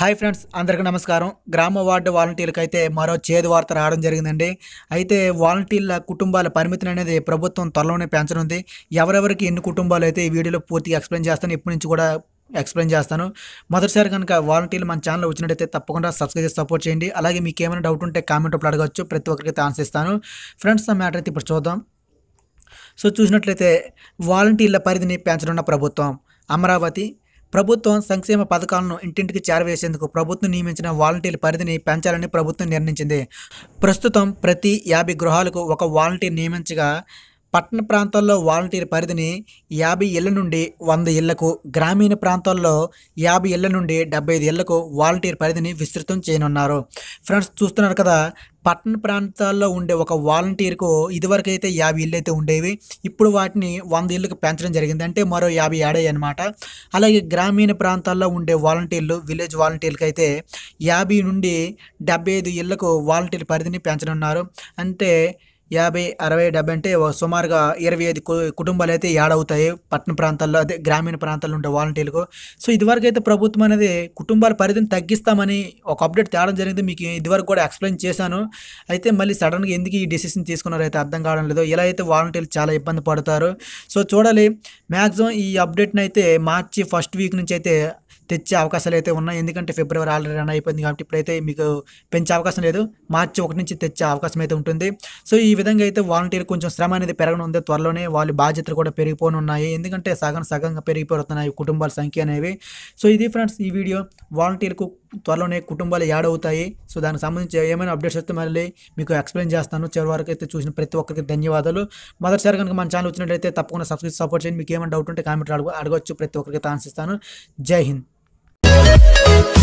hi friends అందరికీ నమస్కారం గ్రామ వార్డు వాలంటీర్లకు అయితే మరో చేదు వార్త రావడం జరిగిందండి అయితే వాలంటీర్ల కుటుంబాల పరిమితిని అనేది ప్రభుత్వం త్వరలోనే పెంచనుంది ఎవరెవరికి ఎన్ని కుటుంబాలు అయితే ఈ వీడియోలో పూర్తిగా ఎక్స్ప్లెయిన్ చేస్తాను ఇప్పటి నుంచి కూడా ఎక్స్ప్లెయిన్ చేస్తాను మొదటిసారి కనుక వాలంటీర్లు మన ఛానల్ వచ్చినట్టయితే తప్పకుండా సబ్స్క్రైబ్ చేసి సపోర్ట్ చేయండి అలాగే మీకు ఏమైనా డౌట్ ఉంటే కామెంట్ అప్పుడు అడగచ్చు ప్రతి ఒక్కరికి ఆన్సర్ ఇస్తాను ఫ్రెండ్స్ ఆ మ్యాటర్ అయితే ఇప్పుడు చూద్దాం సో చూసినట్లయితే వాలంటీర్ల పరిధిని పెంచనున్న ప్రభుత్వం అమరావతి ప్రభుత్వం సంక్షేమ పథకాలను ఇంటింటికి చేరవేసేందుకు ప్రభుత్వం నియమించిన వాలంటీర్ల పరిధిని పెంచాలని ప్రభుత్వం నిర్ణయించింది ప్రస్తుతం ప్రతి యాభై గృహాలకు ఒక వాలంటీర్ నియమించగా పట్టణ ప్రాంతాల్లో వాలంటీర్ పరిధిని యాభై ఇళ్ల నుండి వంద ఇళ్లకు గ్రామీణ ప్రాంతాల్లో యాభై ఇళ్ల నుండి డెబ్బై ఐదు ఇళ్లకు వాలంటీర్ పరిధిని విస్తృతం చేయనున్నారు ఫ్రెండ్స్ చూస్తున్నారు కదా పట్టణ ప్రాంతాల్లో ఉండే ఒక వాలంటీర్కు ఇదివరకు అయితే యాభై ఇళ్ళు అయితే ఉండేవి ఇప్పుడు వాటిని వంద ఇళ్ళకి పెంచడం జరిగింది అంటే మరో యాభై ఏడై అనమాట అలాగే గ్రామీణ ప్రాంతాల్లో ఉండే వాలంటీర్లు విలేజ్ వాలంటీర్లకు అయితే యాభై నుండి డెబ్బై ఐదు ఇళ్లకు వాలంటీర్ పరిధిని పెంచనున్నారు అంటే యాభై అరవై డెబ్బై అంటే సుమారుగా ఇరవై ఐదు కుటుంబాలు అయితే యాడ్ అవుతాయి పట్టణ ప్రాంతాల్లో అదే గ్రామీణ ప్రాంతాల్లో ఉండే వాలంటీర్లకు సో ఇదివరకు అయితే ప్రభుత్వం అనేది కుటుంబాల పరిధిని తగ్గిస్తామని ఒక అప్డేట్ తేవడం జరిగింది మీకు ఇదివరకు కూడా ఎక్స్ప్లెయిన్ చేశాను అయితే మళ్ళీ సడన్గా ఎందుకు ఈ డెసిషన్ తీసుకున్నారో అయితే అర్థం కావడం లేదు ఇలా అయితే వాలంటీర్లు చాలా ఇబ్బంది పడతారు సో చూడాలి మ్యాక్సిమం ఈ అప్డేట్ని అయితే మార్చి ఫస్ట్ వీక్ నుంచి అయితే తెచ్చే అవకాశాలు అయితే ఉన్నాయి ఎందుకంటే ఫిబ్రవరి ఆల్రెడీ రన్ అయిపోయింది కాబట్టి ఇప్పుడైతే మీకు పెంచే అవకాశం లేదు మార్చి ఒకటి నుంచి తెచ్చే అవకాశం అయితే ఉంటుంది సో ఈ విధంగా అయితే వాలంటీర్ కొంచెం శ్రమ అనేది పెరగనుంది త్వరలోనే వాళ్ళ బాధ్యతలు కూడా పెరిగిపోనున్నాయి ఎందుకంటే సగం సగంగా పెరిగిపోతున్నాయి కుటుంబాల సంఖ్య అనేవి సో ఇది ఫ్రెండ్స్ ఈ వీడియో వాలంటీర్కు త్వరలోనే కుటుంబాలు యాడ్ అవుతాయి సో దానికి సంబంధించి ఏమైనా అప్డేట్స్ వస్తే మళ్ళీ మీకు ఎక్స్ప్లెయిన్ చేస్తాను చివరి వరకు అయితే చూసిన ప్రతి ఒక్కరికి ధన్యవాదాలు మొదటిసారి కనుక మన ఛానల్ వచ్చినట్లయితే తప్పకుండా సబ్స్క్రైబ్ సపోర్ట్ చేయండి మీకు ఏమైనా డౌట్ ఉంటే కామెంట్ అడగవచ్చు ప్రతి ఒక్కరికి ఆన్సిస్తాను జై హింద్